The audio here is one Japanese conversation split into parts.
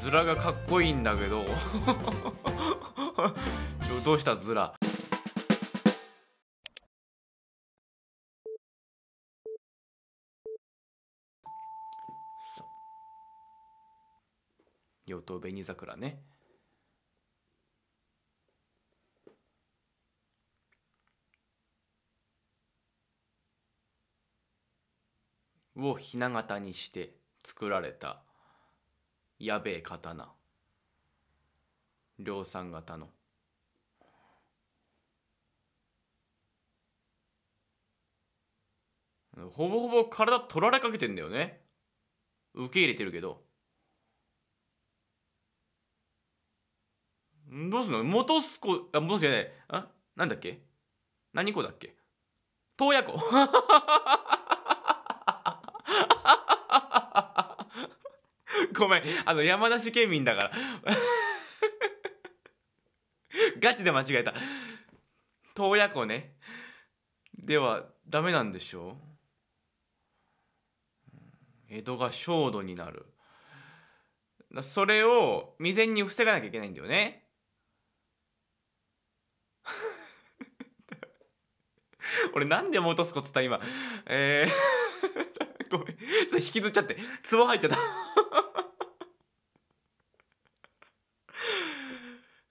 ズラがかっこいいんだけど どうしたズラ妖刀紅桜ねをひな形にして作られたやべえ刀量産型のほぼほぼ体取られかけてんだよね受け入れてるけどどうすんのとすこあ戻すじゃないあなんだっけ何子だっけ洞爺湖 ごめんあの山梨県民だから ガチで間違えた洞爺湖ねではダメなんでしょう江戸が焦土になるそれを未然に防がなきゃいけないんだよね 俺なんで戻すこっつった今えーごめん引きずっちゃってツボ入っちゃった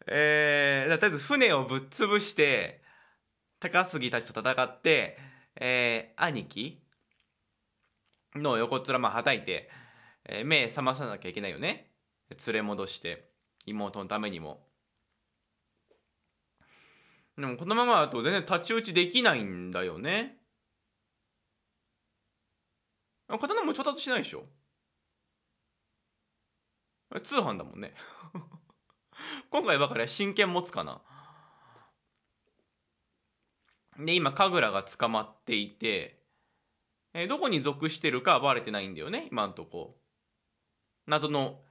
えー、とりあえず船をぶっ潰して高杉たちと戦って、えー、兄貴の横面まあはたいて、えー、目覚まさなきゃいけないよね連れ戻して妹のためにもでもこのままだと全然太刀打ちできないんだよね刀も調達しないでしょ通販だもんね今回ばかりは真剣持つかな。で、今、神楽が捕まっていて、えー、どこに属してるかはバレてないんだよね、今んとこ。謎の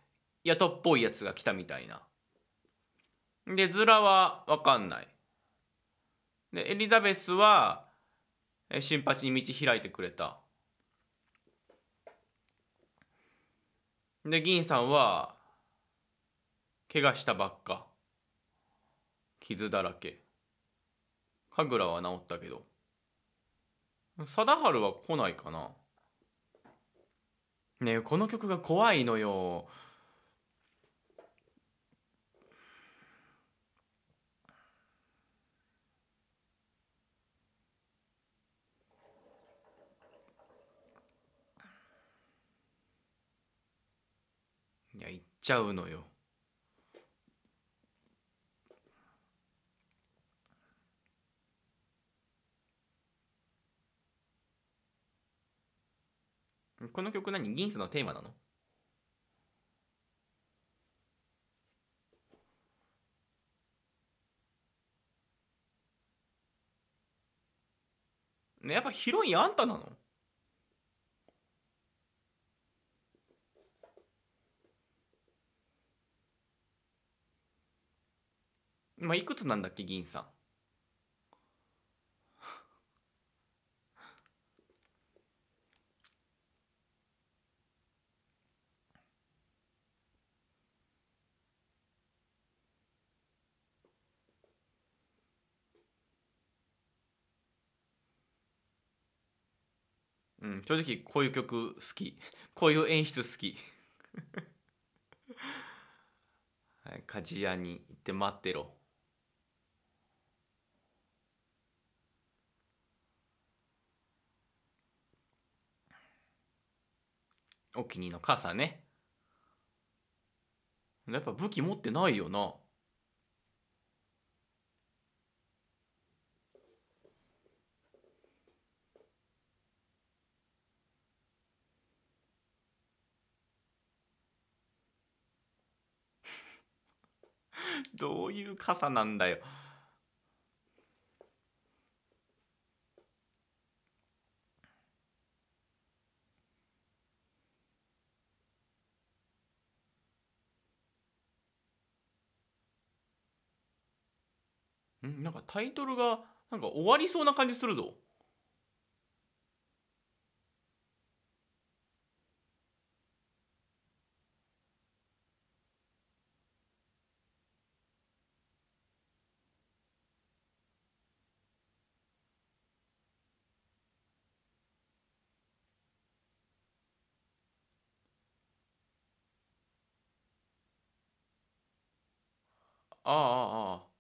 雇っぽいやつが来たみたいな。で、ズラはわかんない。で、エリザベスは、え新八に道開いてくれた。で、銀さんは、怪我したばっか傷だらけ神楽は治ったけど貞治は来ないかなねえこの曲が怖いのよいや行っちゃうのよこの曲何銀さのテーマなのねやっぱヒロインあんたなのあ、いくつなんだっけ銀さん、正直こういう曲好き こういう演出好き はい、鍛冶屋に行って待ってろお気に入りの傘ねやっぱ武器持ってないよな どういう傘なんだよ。んなんかタイトルがなんか終わりそうな感じするぞ。ああああ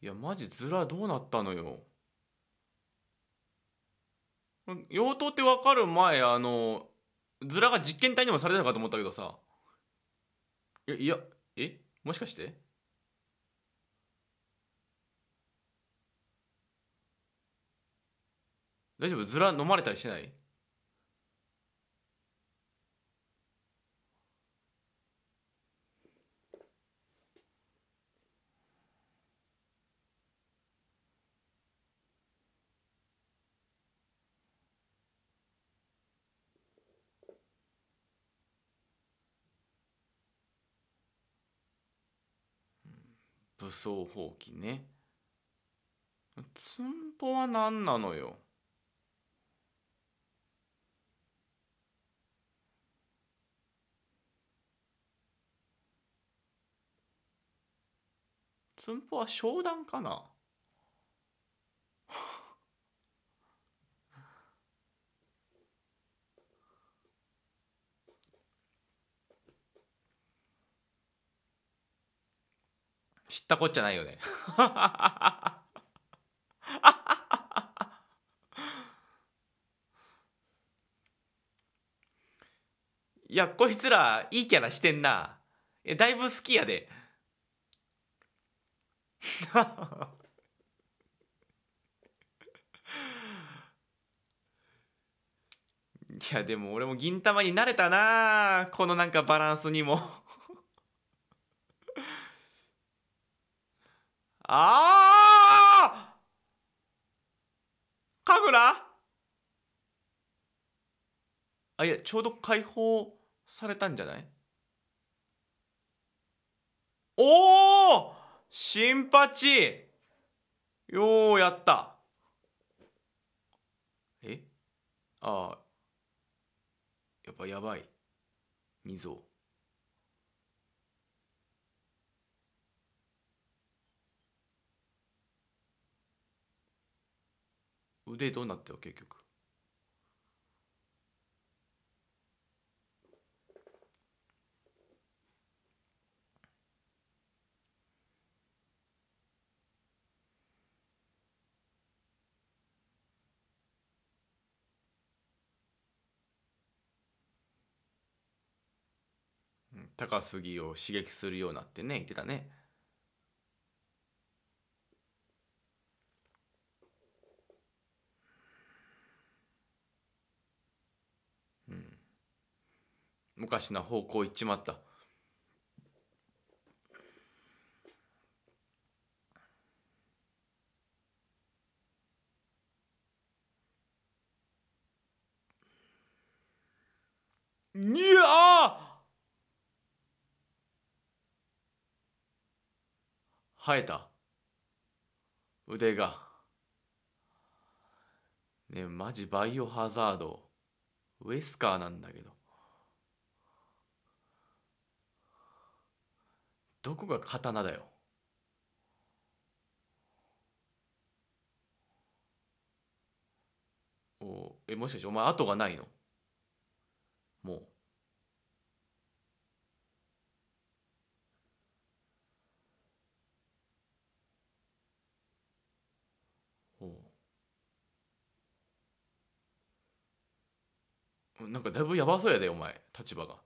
いやマジズラどうなったのよ妖刀って分かる前あのズラが実験体にもされたのかと思ったけどさえいやえもしかして大丈夫ズラ飲まれたりしてない武装放棄ね寸法は何なのよつんは商談かなったこっちゃないよね いやこいつらいいキャラしてんなえだいぶ好きやで いやでも俺も銀玉になれたなこのなんかバランスにもああ神楽あ、いや、ちょうど解放されたんじゃないおお新八ようやった。えああ。やっぱやばい。二蔵。腕どうなったよ結局高杉を刺激するようなってね言ってたね昔な方向行っちまった。にゃ生えた腕がねマジバイオハザードウエスカーなんだけどどこが刀だよおえもしかしてお前後がないのもうなんかだいぶやばそうやでお前立場が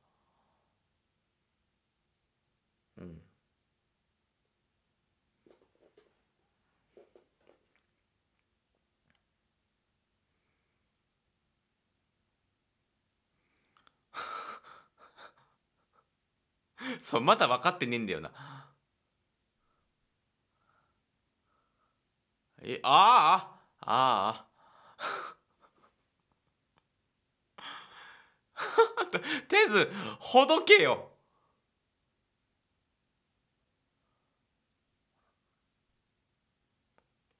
そうまだ分かってねえんだよなえああああとりあえずほどけよ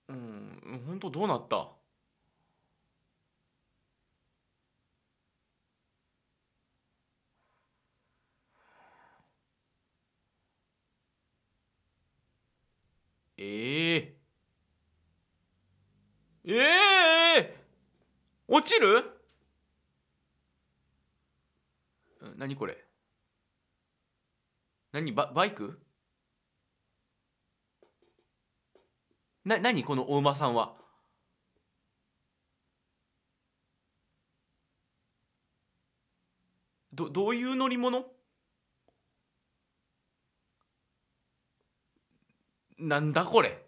うん本当どうなったええええ落ちる何これ何ババイクな何このお馬さんはどどういう乗り物なんだこれ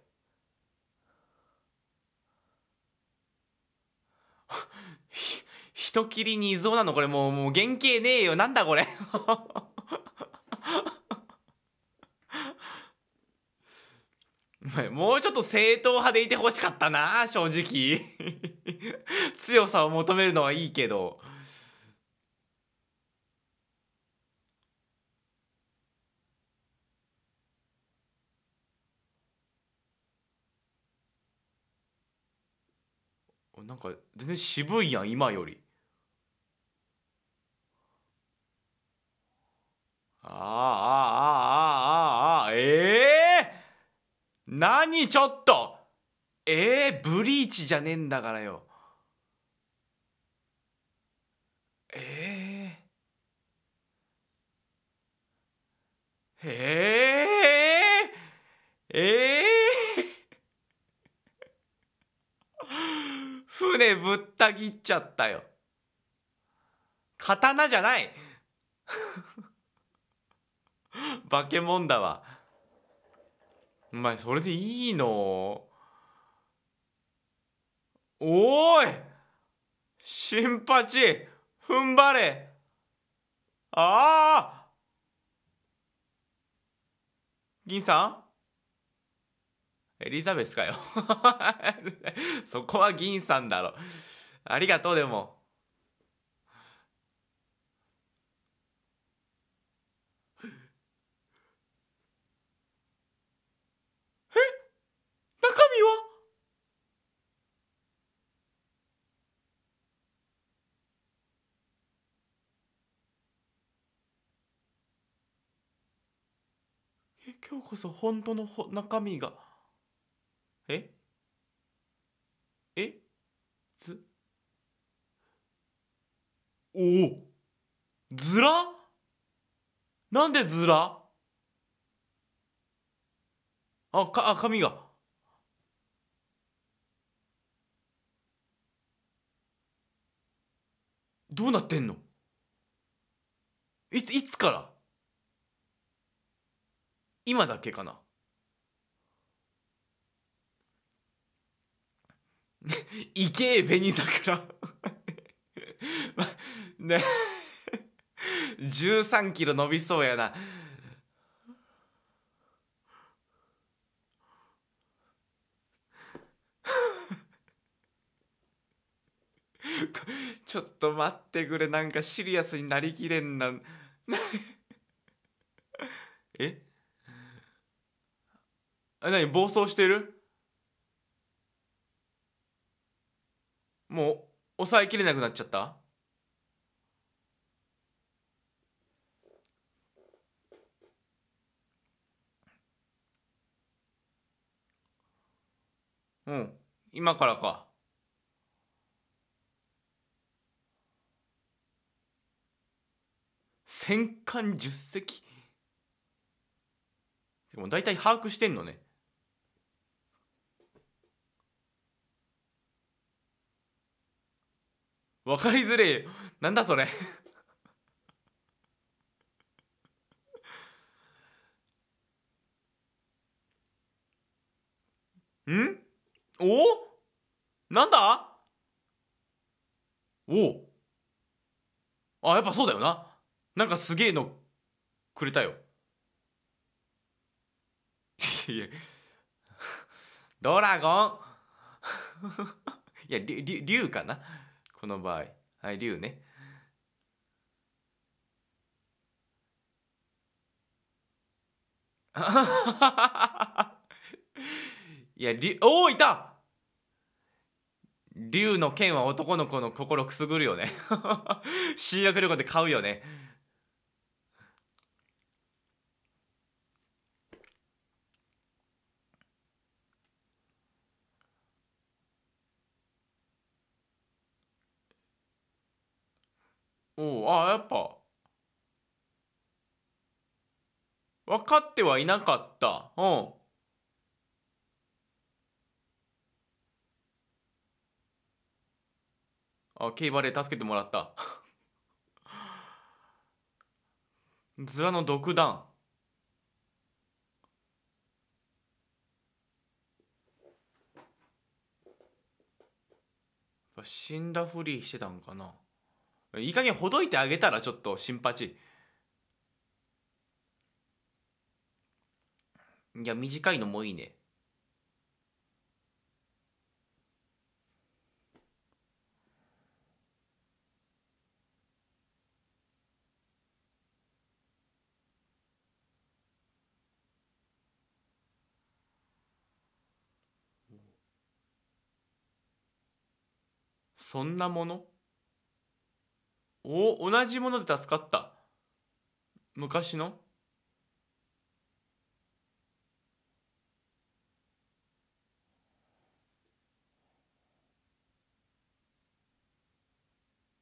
人斬りにそうなのこれもうもう原型ねえよなんだこれ もうちょっと正統派でいてほしかったな正直 強さを求めるのはいいけど。なんか全然渋いやん今よりあああああああええー、何ちょっとええー、ブリーチじゃねえんだからよええー、ええええ船ぶった切っちゃったよ刀じゃない 化け物だわお前それでいいのおい新八踏ん張れああ銀さんエリザベスかよ そこは銀さんだろ。ありがとう、でも。え中身はえ今日こそ本当の中身が。ええずおおずらなんでずらあかあ髪が。どうなってんのいついつから今だけかないけえ紅桜ま、ね13キロ伸びそうやな ちょっと待ってくれなんかシリアスになりきれんな えあ何暴走してるもう抑えきれなくなっちゃったうん今からか戦艦10隻でも大体把握してんのね分かりづれえなんだそれんおなんだおあやっぱそうだよななんかすげえのくれたよいやドラゴン いや竜かなこの場合。はい、竜ね。いや、竜、おお、いた竜の剣は男の子の心くすぐるよね。修学旅行で買うよね。おあやっぱ分かってはいなかったうんあ競馬で助けてもらったら の独断死んだふりしてたんかないい加減ほどいてあげたらちょっと心八いや短いのもいいねそんなものお同じもので助かった昔の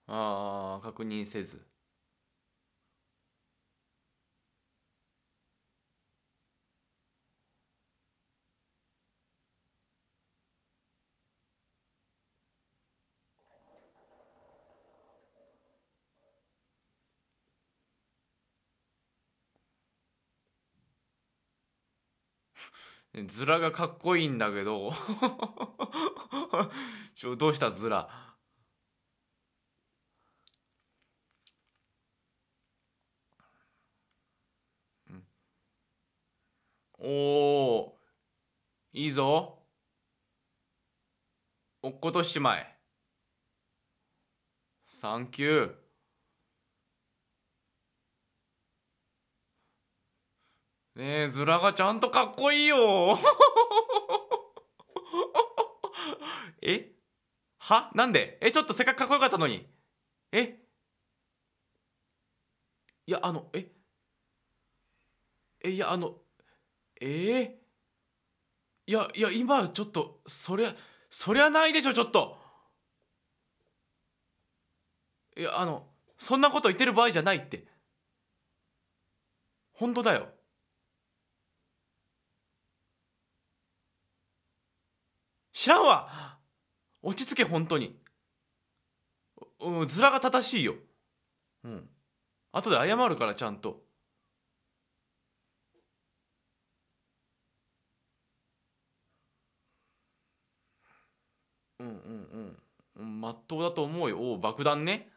ああ確認せずズラがかっこいいんだけど ちょどうしたズラおおいいぞおっことしまえサンキューねえズラがちゃんとかっこいいよ えはなんでえちょっとせっかくかっこよかったのにえいやあのええいやあのえー、いやいや今ちょっとそりゃそりゃないでしょちょっといやあのそんなこと言ってる場合じゃないって本当だよ知らんわ落ち着け本当にうん面が正しいようん後で謝るからちゃんとうんうんうんまっとうだと思うよおお爆弾ね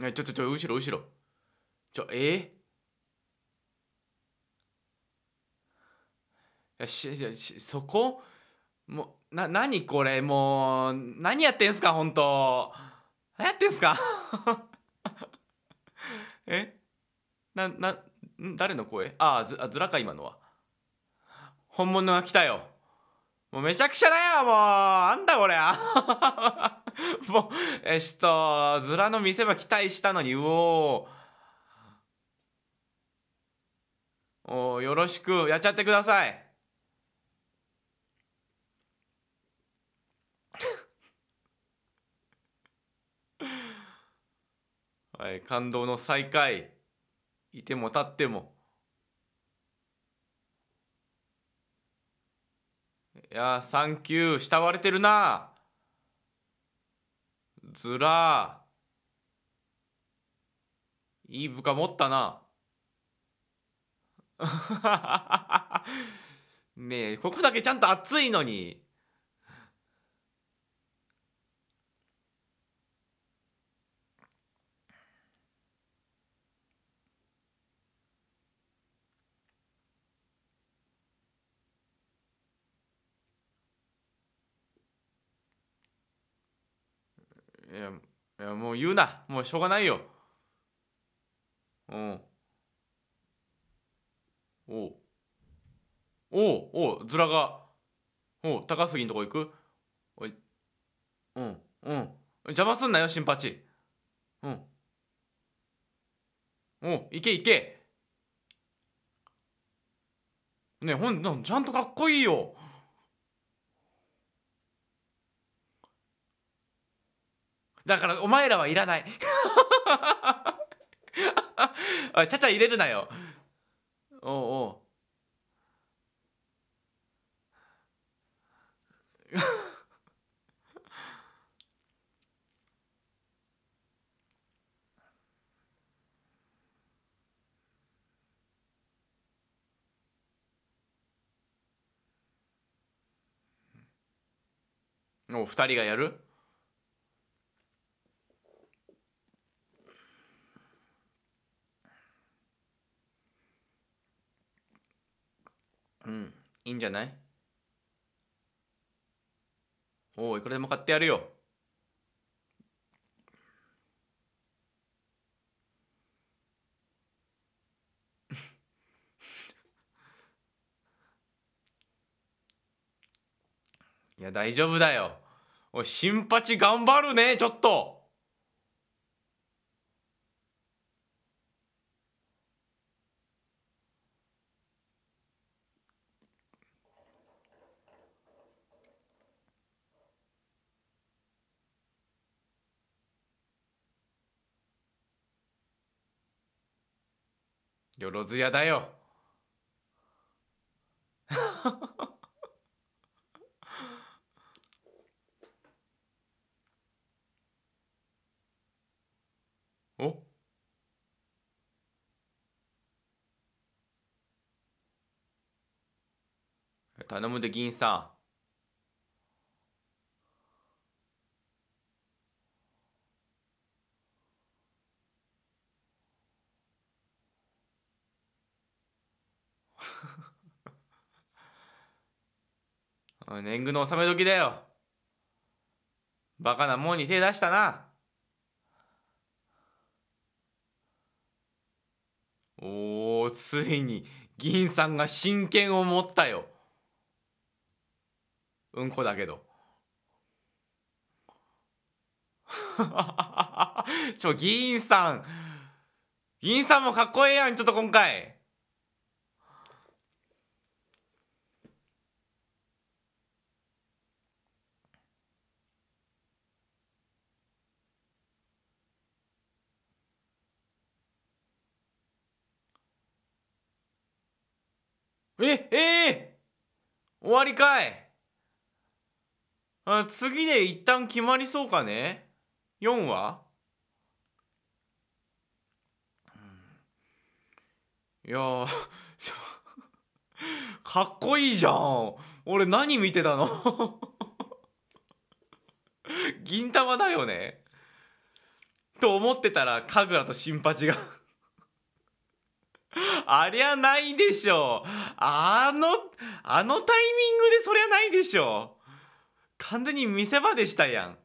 ちょちょちょ後ろ後ろちょえー、やししそこもうな何これもう何やってんすか本当何やってんすか えなな誰の声ああずあずらか今のは本物が来たよもうめちゃくちゃだよもうあんだこれ もうえっとずらの見せ場期待したのにうおおよろしくやっちゃってくださいはい、感動の再会いても立ってもいやサンキュー慕われてるなずらいい部下持ったな ねえここだけちゃんと熱いのにいやいやもう言うなもうしょうがないようんおうおうおうずらがおう高杉のとこ行くおいうんうん邪魔すんなよ新八うんおう行け行けねえほんちゃんとかっこいいよだからお前らはいらない おいちゃちゃ入れるなよおうおうお二人がやるうんいいんじゃないおおいくらでも買ってやるよ いや大丈夫だよおい新八頑張るねちょっとよろずやだよお頼むで銀さん年貢の納め時だよ。バカなもんに手出したな。おー、ついに銀さんが真剣を持ったよ。うんこだけど。ちょ、議員さん。議員さんもかっこええやん、ちょっと今回。ええー、終わりかいあ次で一旦決まりそうかね ?4 は、うん、いや かっこいいじゃん俺何見てたの 銀玉だよねと思ってたら神楽と新八が ありゃないでしょう。あの、あのタイミングでそりゃないでしょう。完全に見せ場でしたやん。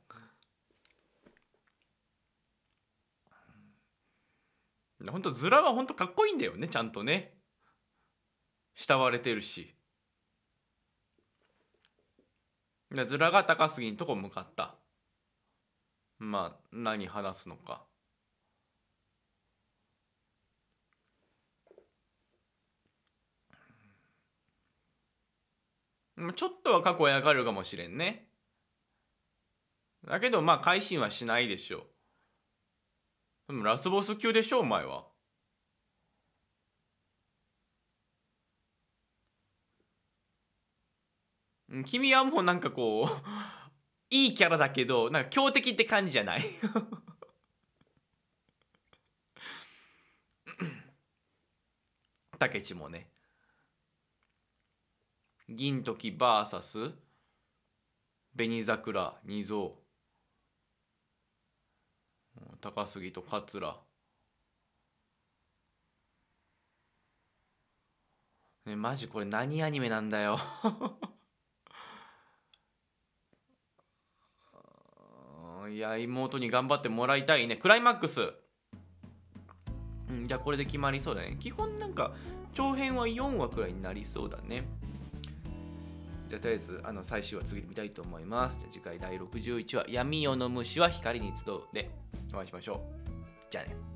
ほんとズラはほんとかっこいいんだよねちゃんとね慕われてるしズラが高杉のとこ向かったまあ何話すのかちょっとは過去やがるかもしれんね。だけどまあ改心はしないでしょう。でもラスボス級でしょお前は。君はもうなんかこう いいキャラだけどなんか強敵って感じじゃない たけちもね銀時 VS 紅桜二蔵高杉と桂ねマジこれ何アニメなんだよ いや妹に頑張ってもらいたいねクライマックスうんじゃあこれで決まりそうだね基本なんか長編は4話くらいになりそうだねじゃあとりあえずあの最終話次見たいと思いますじゃあ次回第61話「闇夜の虫は光に集う」でお会いしましょうじゃあね